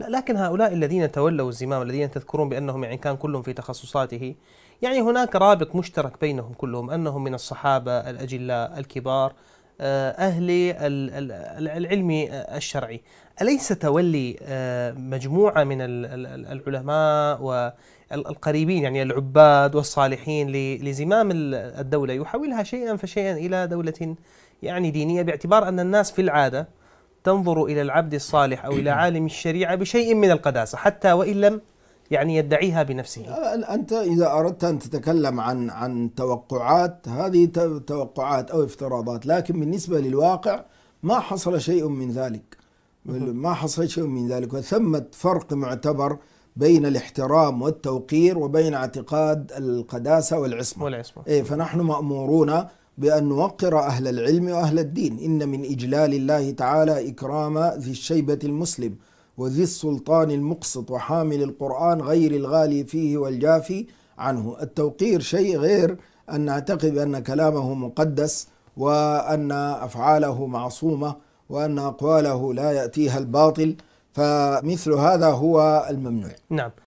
لكن هؤلاء الذين تولوا الزمام الذين تذكرون بأنهم يعني كان كلهم في تخصصاته يعني هناك رابط مشترك بينهم كلهم أنهم من الصحابة الأجلاء الكبار آه، أهل العلم الشرعي أليس تولي آه، مجموعة من العلماء والقريبين يعني العباد والصالحين لزمام الدولة يحولها شيئا فشيئا إلى دولة يعني دينية باعتبار أن الناس في العادة تنظر إلى العبد الصالح أو إلى عالم الشريعة بشيء من القداسة حتى وإن لم يعني يدعيها بنفسه أنت إذا أردت أن تتكلم عن عن توقعات هذه توقعات أو افتراضات لكن بالنسبة للواقع ما حصل شيء من ذلك ما حصل شيء من ذلك وثمة فرق معتبر بين الاحترام والتوقير وبين اعتقاد القداسة والعصمة والعصمة إيه فنحن مأمورون بأن نوقر أهل العلم وأهل الدين إن من إجلال الله تعالى إكرام ذي الشيبة المسلم وذي السلطان المقسط وحامل القرآن غير الغالي فيه والجافي عنه التوقير شيء غير أن نعتقد أن كلامه مقدس وأن أفعاله معصومة وأن أقواله لا يأتيها الباطل فمثل هذا هو الممنوع نعم